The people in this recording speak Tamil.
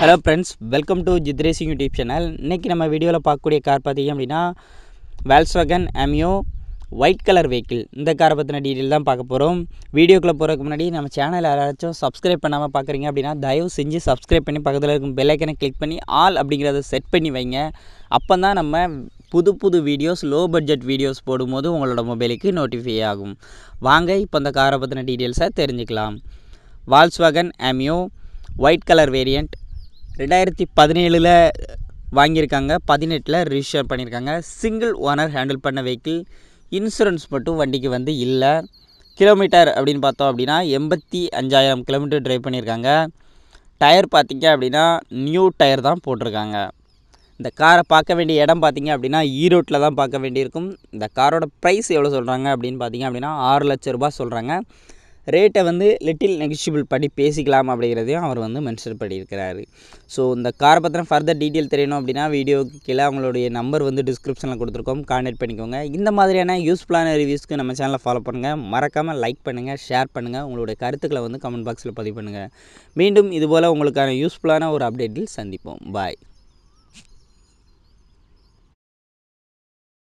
ஹலோ ஃப்ரெண்ட்ஸ் வெல்கம் டு ஜித்ரேசிங் யூடியூப் சேனல் இன்றைக்கி நம்ம வீடியோவில் பார்க்கக்கூடிய கார் பார்த்தீங்க அப்படின்னா Volkswagen Ameo white colour vehicle இந்த காரை பற்றின டீட்டெயில் தான் பார்க்க போகிறோம் வீடியோக்குள்ளே போகிறதுக்கு முன்னாடி நம்ம சேனல் யாராச்சும் சப்ஸ்கிரைப் பண்ணாமல் பார்க்குறீங்க அப்படின்னா தயவு செஞ்சு சப்ஸ்கிரைப் பண்ணி பக்கத்தில் இருக்கும் பெல்லைக்கனை கிளிக் பண்ணி ஆல் அப்படிங்கிறத செட் பண்ணி வைங்க அப்போ தான் நம்ம புது புது வீடியோஸ் லோ பட்ஜெட் வீடியோஸ் போடும்போது உங்களோட மொபைலுக்கு நோட்டிஃபை ஆகும் வாங்க இப்போ இந்த காரை பற்றின டீட்டெயில்ஸை தெரிஞ்சுக்கலாம் Volkswagen Ameo white colour variant ரெண்டாயிரத்தி பதினேழில் வாங்கியிருக்காங்க பதினெட்டில் ரிஜிஸ்டர் பண்ணியிருக்காங்க சிங்கிள் ஓனர் ஹேண்டில் பண்ண வெஹிக்கிள் இன்சூரன்ஸ் மட்டும் வண்டிக்கு வந்து இல்லை கிலோமீட்டர் அப்படின்னு பார்த்தோம் அப்படின்னா எண்பத்தி அஞ்சாயிரம் கிலோமீட்டர் ட்ரைவ் பண்ணியிருக்காங்க டயர் பார்த்திங்க அப்படின்னா நியூ டயர் தான் போட்டிருக்காங்க இந்த காரை பார்க்க வேண்டிய இடம் பார்த்திங்க அப்படின்னா ஈரோட்டில் தான் பார்க்க வேண்டியிருக்கும் இந்த காரோட ப்ரைஸ் எவ்வளோ சொல்கிறாங்க அப்படின்னு பார்த்திங்க அப்படின்னா ஆறு லட்ச ரூபா சொல்கிறாங்க ரேட்டை வந்து லிட்டில் நெகிஷியபிள் படி பேசிக்கலாம் அப்படிங்கிறதையும் அவர் வந்து மென்ஷன் பண்ணியிருக்கிறாரு ஸோ இந்த காரை பத்திரம் ஃபர்தர் டீட்டெயில் தெரியணும் அப்படின்னா வீடியோ கீழே அவங்களுடைய நம்பர் வந்து டிஸ்கிரிப்ஷனில் கொடுத்துருக்கோம் கான்டாக்ட் பண்ணிக்கோங்க இந்த மாதிரியான யூஸ்ஃபுல்லான ரிவ்யூஸ்க்கு நம்ம சேனலை ஃபாலோ பண்ணுங்கள் மறக்காமல் லைக் பண்ணுங்கள் ஷேர் பண்ணுங்கள் உங்களுடைய கருத்துக்களை வந்து கமெண்ட் பாக்ஸில் பதிவு பண்ணுங்கள் மீண்டும் இதுபோல் உங்களுக்கான யூஸ்ஃபுல்லான ஒரு அப்டேட்டில் சந்திப்போம் பாய்